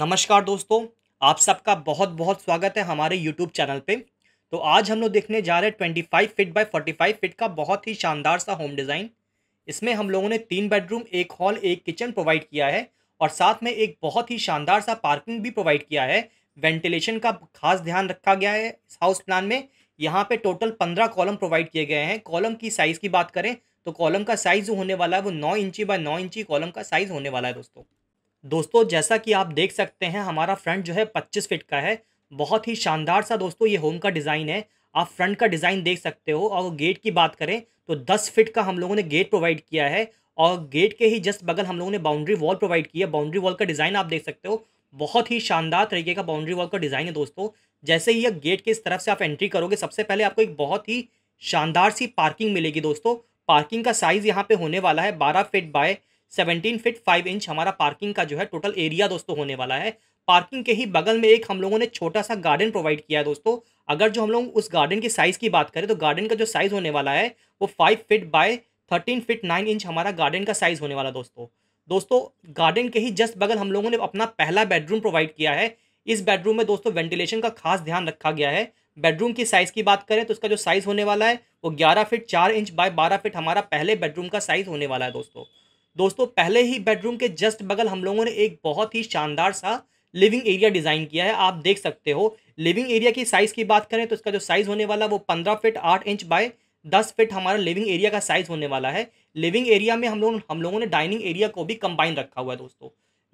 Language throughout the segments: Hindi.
नमस्कार दोस्तों आप सबका बहुत बहुत स्वागत है हमारे यूट्यूब चैनल पे तो आज हम लोग देखने जा रहे हैं 25 फिट फोर्टी फाइव फिट का बहुत ही शानदार सा होम डिज़ाइन इसमें हम लोगों ने तीन बेडरूम एक हॉल एक किचन प्रोवाइड किया है और साथ में एक बहुत ही शानदार सा पार्किंग भी प्रोवाइड किया है वेंटिलेशन का खास ध्यान रखा गया है इस हाउस प्लान में यहाँ पे टोटल पंद्रह कॉलम प्रोवाइड किए गए हैं कॉलम की साइज़ की बात करें तो कॉलम का साइज़ जो होने वाला है वो नौ इंची बाय नौ इंची कॉलम का साइज़ होने वाला है दोस्तों दोस्तों जैसा कि आप देख सकते हैं हमारा फ्रंट जो है पच्चीस फिट का है बहुत ही शानदार सा दोस्तों ये होम का डिज़ाइन है आप फ्रंट का डिज़ाइन देख सकते हो और गेट की बात करें तो दस फिट का हम लोगों ने गेट प्रोवाइड किया है और गेट के ही जस्ट बगल हम लोगों ने बाउंड्री वॉल प्रोवाइड की है बाउंड्री वॉल का डिज़ाइन आप देख सकते हो बहुत ही शानदार तरीके का बाउंड्री वॉल का डिज़ाइन है दोस्तों जैसे ही गेट के इस तरफ से आप एंट्री करोगे सबसे पहले आपको एक बहुत ही शानदार सी पार्किंग मिलेगी दोस्तों पार्किंग का साइज़ यहाँ पे होने वाला है बारह फिट बाय 17 फिट 5 इंच हमारा पार्किंग का जो है टोटल एरिया दोस्तों होने वाला है पार्किंग के ही बगल में एक हम लोगों ने छोटा सा गार्डन प्रोवाइड किया है दोस्तों अगर जो हम लोग उस गार्डन की साइज़ की बात करें तो गार्डन का जो साइज़ होने वाला है वो five feet by thirteen feet nine inch हमारा गार्डन का साइज़ होने वाला दोस्तों दोस्तों गार्डन के ही जस्ट बगल हम लोगों ने अपना पहला बेडरूम प्रोवाइड किया है इस बेडरूम में दोस्तों वेंटिलेशन का खास ध्यान रखा गया है बेडरूम की साइज़ की बात करें तो उसका जो साइज़ होने वाला है वो ग्यारह फिट चार इंच बाय बारह फिट हमारा पहले बेडरूम का साइज़ होने वाला है दोस्तों दोस्तों पहले ही बेडरूम के जस्ट बगल हम लोगों ने एक बहुत ही शानदार सा लिविंग एरिया डिज़ाइन किया है आप देख सकते हो लिविंग एरिया की साइज़ की बात करें तो इसका जो साइज़ होने वाला वो पंद्रह फिट आठ इंच बाय दस फिट हमारा लिविंग एरिया का साइज़ होने वाला है लिविंग एरिया में हम लोग हम लोगों ने डाइनिंग एरिया को भी कंबाइन रखा हुआ है दोस्तों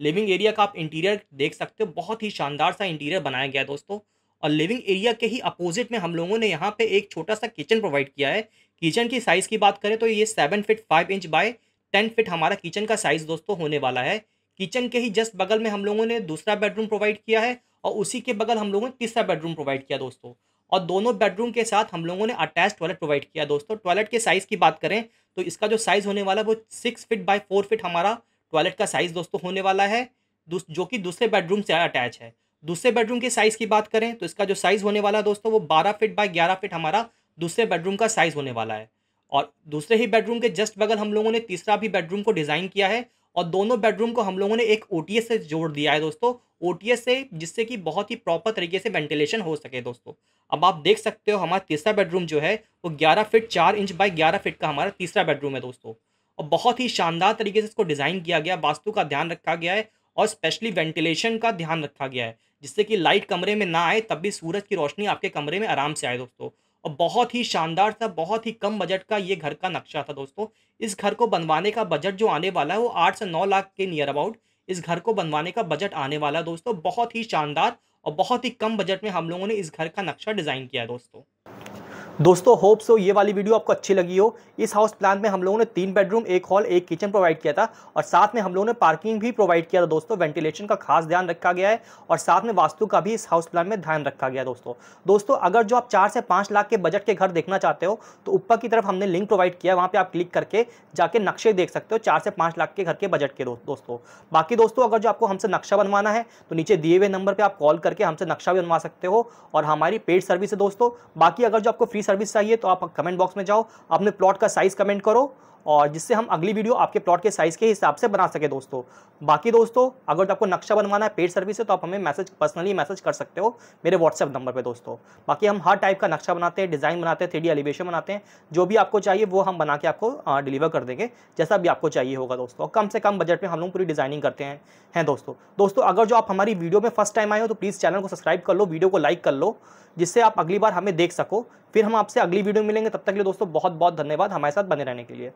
लिविंग एरिया का आप इंटीरियर देख सकते हो बहुत ही शानदार सा इंटीरियर बनाया गया है दोस्तों और लिविंग एरिया के ही अपोजिट में हम लोगों ने यहाँ पे एक छोटा सा किचन प्रोवाइड किया है किचन की साइज़ की बात करें तो ये seven feet five inch by ten feet हमारा किचन का साइज़ दोस्तों होने वाला है किचन के ही जस्ट बगल में हम लोगों ने दूसरा बेडरूम प्रोवाइड किया है और उसी के बगल हम लोगों ने तीसरा बेडरूम प्रोवाइड किया दोस्तों और दोनों बेडरूम के साथ हम लोगों ने अटैच टॉयलेट प्रोवाइड किया दोस्तों टॉयलेट के साइज़ की बात करें तो इसका जो साइज़ होने वाला है वो six feet by four feet हमारा टॉयलेट का साइज़ दोस्तों होने वाला है जो कि दूसरे बेडरूम से अटैच है दूसरे बेडरूम के साइज़ की बात करें तो इसका जो साइज़ होने वाला है दोस्तों वो बारह फिट बाई ग्यारह फिट हमारा दूसरे बेडरूम का साइज़ होने वाला है और दूसरे ही बेडरूम के जस्ट बगल हम लोगों ने तीसरा भी बेडरूम को डिज़ाइन किया है और दोनों बेडरूम को हम लोगों ने एक ओ से जोड़ दिया है दोस्तों ओ से जिससे कि बहुत ही प्रॉपर तरीके से वेंटिलेशन हो सके दोस्तों अब आप देख सकते हो हमारा तीसरा बेडरूम जो है वो ग्यारह फिट चार इंच बाई ग्यारह फिट का हमारा तीसरा बेडरूम है दोस्तों और बहुत ही शानदार तरीके से इसको डिज़ाइन किया गया वास्तु का ध्यान रखा गया है और स्पेशली वेंटिलेशन का ध्यान रखा गया है जिससे कि लाइट कमरे में ना आए तब भी सूरज की रोशनी आपके कमरे में आराम से आए दोस्तों और बहुत ही शानदार था बहुत ही कम बजट का ये घर का नक्शा था दोस्तों इस घर को बनवाने का बजट जो आने वाला है वो आठ से नौ लाख के नियर अबाउट इस घर को बनवाने का बजट आने वाला है दोस्तों बहुत ही शानदार और बहुत ही कम बजट में हम लोगों ने इस घर का नक्शा डिज़ाइन किया है दोस्तों दोस्तों होप सो ये वाली वीडियो आपको अच्छी लगी हो इस हाउस प्लान में हम लोगों ने तीन बेडरूम एक हॉल एक किचन प्रोवाइड किया था और साथ में हम लोगों ने पार्किंग भी प्रोवाइड किया था दोस्तों वेंटिलेशन का खास ध्यान रखा गया है और साथ में वास्तु का भी इस हाउस प्लान में ध्यान रखा गया दोस्तों दोस्तों अगर जो आप चार से पाँच लाख के बजट के घर देखना चाहते हो तो ऊपर की तरफ हमने लिंक प्रोवाइड किया वहाँ पर आप क्लिक करके जाके नक्शे देख सकते हो चार से पाँच लाख के घर के बजट के दोस्तों बाकी दोस्तों अगर जो आपको हमसे नक्शा बनवाना है तो नीचे दिए हुए नंबर पर आप कॉल करके हमसे नक्शा भी बनवा सकते हो और हमारी पेड सर्विस है दोस्तों बाकी अगर जो आपको फ्री सर्विस चाहिए तो आप कमेंट बॉक्स में जाओ अपने प्लॉट का साइज़ कमेंट करो और जिससे हम अगली वीडियो आपके प्लॉट के साइज़ के हिसाब से बना सके दोस्तों बाकी दोस्तों अगर तो आपको नक्शा बनवाना है पेड सर्विस है तो आप हमें मैसेज पर्सनली मैसेज कर सकते हो मेरे व्हाट्सअप नंबर पर दोस्तों बाकी हम हर टाइप का नक्शा बनाते हैं डिज़ाइन बनाते हैं थ्री एलिवेशन बनाते हैं जो भी आपको चाहिए वो हम बना के आपको डिलीवर कर देंगे जैसा भी आपको चाहिए होगा दोस्तों कम से कम बजट में हम लोग पूरी डिज़ाइनिंग करते हैं हैं दोस्तों दोस्तों अगर जो आप हमारी वीडियो में फर्स्ट टाइम आए हो तो प्लीज़ चैनल को सब्सक्राइब कर लो वीडियो को लाइक कर लो जिससे आप अगली बार हमें देख सको फिर हम आपसे अगली वीडियो मिलेंगे तब तक के लिए दोस्तों बहुत बहुत धन्यवाद हमारे साथ बने रहने के लिए